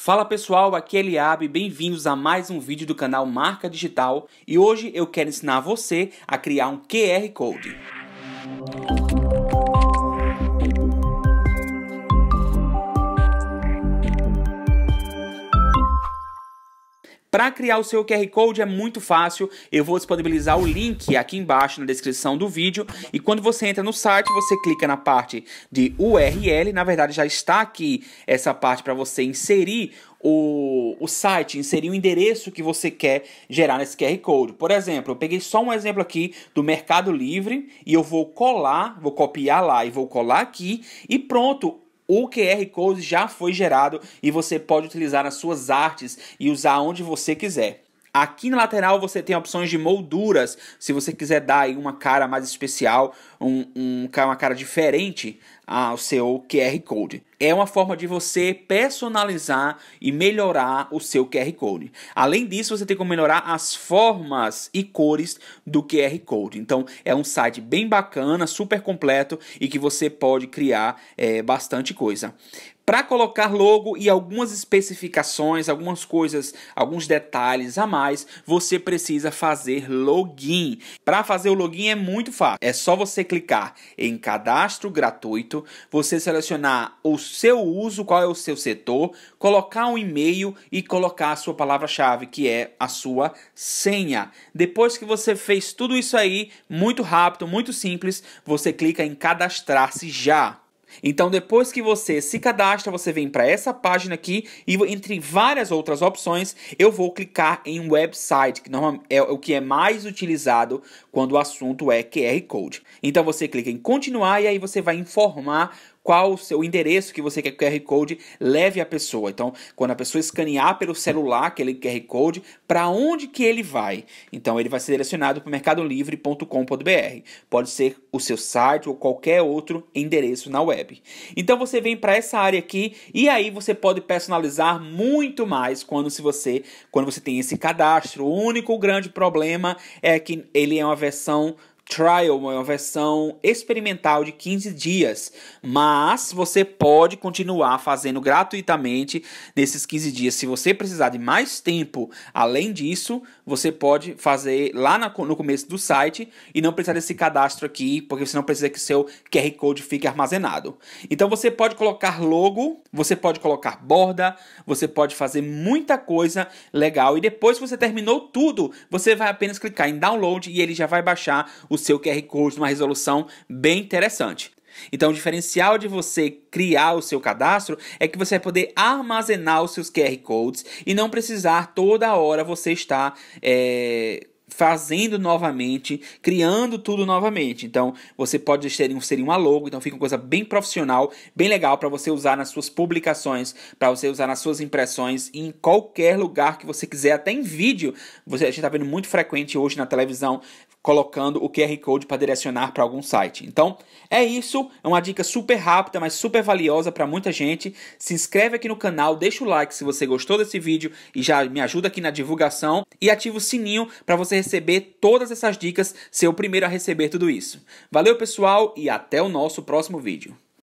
Fala pessoal, aqui é Eliabe, bem-vindos a mais um vídeo do canal Marca Digital e hoje eu quero ensinar você a criar um QR Code. Para criar o seu QR Code é muito fácil, eu vou disponibilizar o link aqui embaixo na descrição do vídeo e quando você entra no site, você clica na parte de URL, na verdade já está aqui essa parte para você inserir o, o site, inserir o endereço que você quer gerar nesse QR Code. Por exemplo, eu peguei só um exemplo aqui do Mercado Livre e eu vou colar, vou copiar lá e vou colar aqui e pronto, o QR Code já foi gerado e você pode utilizar nas suas artes e usar onde você quiser. Aqui na lateral você tem opções de molduras, se você quiser dar aí uma cara mais especial, um, um, uma cara diferente ao seu QR Code. É uma forma de você personalizar e melhorar o seu QR Code. Além disso, você tem como melhorar as formas e cores do QR Code. Então, é um site bem bacana, super completo e que você pode criar é, bastante coisa para colocar logo e algumas especificações, algumas coisas, alguns detalhes a mais, você precisa fazer login. Para fazer o login é muito fácil. É só você clicar em cadastro gratuito, você selecionar o seu uso, qual é o seu setor, colocar um e-mail e colocar a sua palavra-chave, que é a sua senha. Depois que você fez tudo isso aí, muito rápido, muito simples, você clica em cadastrar-se já. Então, depois que você se cadastra, você vem para essa página aqui e entre várias outras opções, eu vou clicar em website, que é o que é mais utilizado quando o assunto é QR Code. Então, você clica em continuar e aí você vai informar qual o seu endereço que você quer que o QR Code leve a pessoa. Então, quando a pessoa escanear pelo celular aquele QR Code, para onde que ele vai? Então, ele vai ser direcionado para o mercadolivre.com.br. Pode ser o seu site ou qualquer outro endereço na web. Então, você vem para essa área aqui e aí você pode personalizar muito mais quando se você quando você tem esse cadastro. O único grande problema é que ele é uma versão trial, uma versão experimental de 15 dias, mas você pode continuar fazendo gratuitamente nesses 15 dias. Se você precisar de mais tempo, além disso, você pode fazer lá no começo do site e não precisar desse cadastro aqui, porque você não precisa que seu QR Code fique armazenado. Então você pode colocar logo, você pode colocar borda, você pode fazer muita coisa legal e depois que você terminou tudo, você vai apenas clicar em download e ele já vai baixar o seu QR Code numa resolução bem interessante. Então, o diferencial de você criar o seu cadastro é que você vai poder armazenar os seus QR Codes e não precisar toda hora você estar é, fazendo novamente, criando tudo novamente. Então, você pode ser um, ser uma logo, então fica uma coisa bem profissional, bem legal para você usar nas suas publicações, para você usar nas suas impressões, em qualquer lugar que você quiser, até em vídeo. Você, a gente está vendo muito frequente hoje na televisão colocando o QR Code para direcionar para algum site. Então, é isso, é uma dica super rápida, mas super valiosa para muita gente. Se inscreve aqui no canal, deixa o like se você gostou desse vídeo e já me ajuda aqui na divulgação e ativa o sininho para você receber todas essas dicas, ser o primeiro a receber tudo isso. Valeu, pessoal, e até o nosso próximo vídeo.